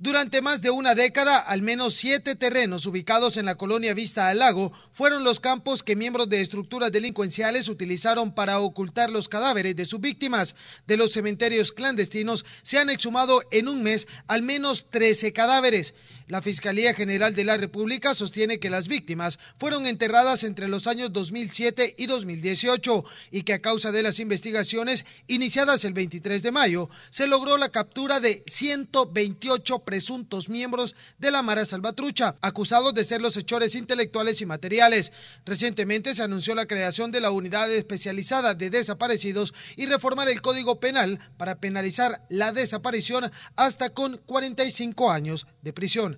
Durante más de una década, al menos siete terrenos ubicados en la colonia Vista al Lago fueron los campos que miembros de estructuras delincuenciales utilizaron para ocultar los cadáveres de sus víctimas. De los cementerios clandestinos se han exhumado en un mes al menos 13 cadáveres. La Fiscalía General de la República sostiene que las víctimas fueron enterradas entre los años 2007 y 2018 y que a causa de las investigaciones iniciadas el 23 de mayo se logró la captura de 128 presuntos miembros de la Mara Salvatrucha, acusados de ser los hechores intelectuales y materiales. Recientemente se anunció la creación de la Unidad Especializada de Desaparecidos y reformar el Código Penal para penalizar la desaparición hasta con 45 años de prisión.